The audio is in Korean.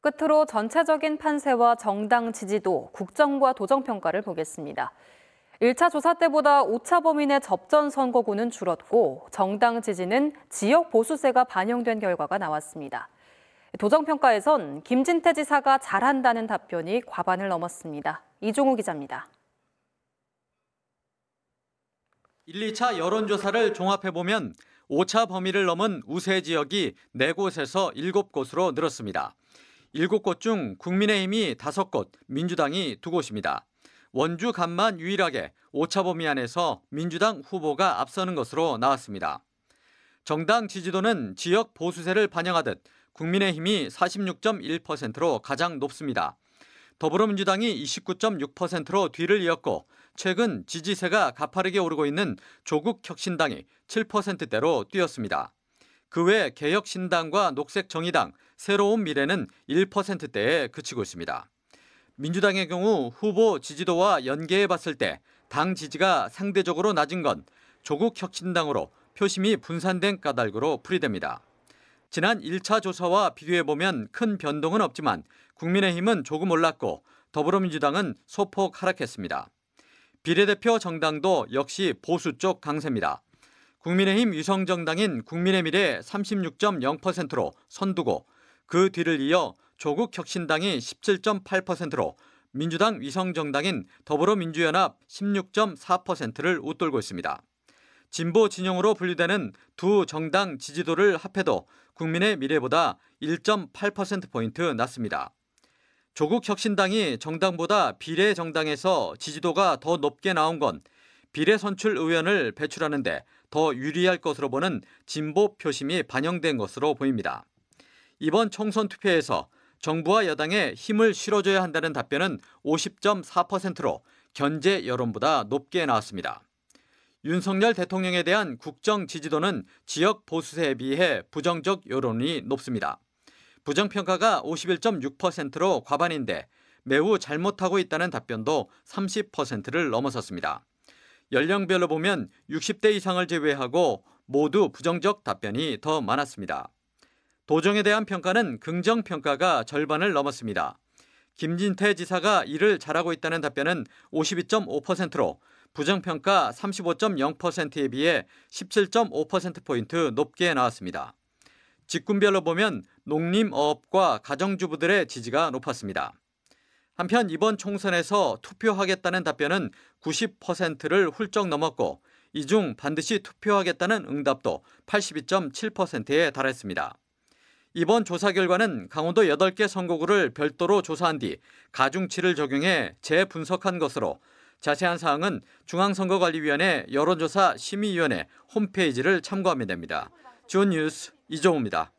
끝으로 전체적인 판세와 정당 지지도, 국정과 도정평가를 보겠습니다. 1차 조사 때보다 5차 범인의 접전 선거구는 줄었고 정당 지지는 지역 보수세가 반영된 결과가 나왔습니다. 도정평가에선 김진태 지사가 잘한다는 답변이 과반을 넘었습니다. 이종우 기자입니다. 1, 2차 여론조사를 종합해보면 5차 범위를 넘은 우세 지역이 4곳에서 7곳으로 늘었습니다. 7곳 중 국민의힘이 5곳, 민주당이 2곳입니다. 원주 간만 유일하게 오차 범위 안에서 민주당 후보가 앞서는 것으로 나왔습니다. 정당 지지도는 지역 보수세를 반영하듯 국민의힘이 46.1%로 가장 높습니다. 더불어민주당이 29.6%로 뒤를 이었고 최근 지지세가 가파르게 오르고 있는 조국 혁신당이 7%대로 뛰었습니다. 그외 개혁신당과 녹색정의당, 새로운 미래는 1%대에 그치고 있습니다. 민주당의 경우 후보 지지도와 연계해 봤을 때 당 지지가 상대적으로 낮은 건 조국 혁신당으로 표심이 분산된 까닭으로 풀이됩니다. 지난 1차 조사와 비교해보면 큰 변동은 없지만 국민의힘은 조금 올랐고 더불어민주당은 소폭 하락했습니다. 비례대표 정당도 역시 보수 쪽 강세입니다. 국민의힘 위성정당인 국민의 미래 36.0%로 선두고 그 뒤를 이어 조국 혁신당이 17.8%로 민주당 위성정당인 더불어민주연합 16.4%를 웃돌고 있습니다. 진보 진영으로 분류되는 두 정당 지지도를 합해도 국민의 미래보다 1.8%포인트 낮습니다. 조국 혁신당이 정당보다 비례 정당에서 지지도가 더 높게 나온 건 비례 선출 의원을 배출하는데 더 유리할 것으로 보는 진보 표심이 반영된 것으로 보입니다. 이번 총선 투표에서 정부와 여당에 힘을 실어줘야 한다는 답변은 50.4%로 견제 여론보다 높게 나왔습니다. 윤석열 대통령에 대한 국정 지지도는 지역 보수세에 비해 부정적 여론이 높습니다. 부정평가가 51.6%로 과반인데 매우 잘못하고 있다는 답변도 30%를 넘어섰습니다. 연령별로 보면 60대 이상을 제외하고 모두 부정적 답변이 더 많았습니다. 도정에 대한 평가는 긍정 평가가 절반을 넘었습니다. 김진태 지사가 일을 잘하고 있다는 답변은 52.5%로 부정평가 35.0%에 비해 17.5%포인트 높게 나왔습니다. 직군별로 보면 농림어업과 가정주부들의 지지가 높았습니다. 한편 이번 총선에서 투표하겠다는 답변은 90%를 훌쩍 넘었고 이 중 반드시 투표하겠다는 응답도 82.7%에 달했습니다. 이번 조사 결과는 강원도 8개 선거구를 별도로 조사한 뒤 가중치를 적용해 재분석한 것으로 자세한 사항은 중앙선거관리위원회 여론조사 심의위원회 홈페이지를 참고하면 됩니다. 주 뉴스 이종우입니다.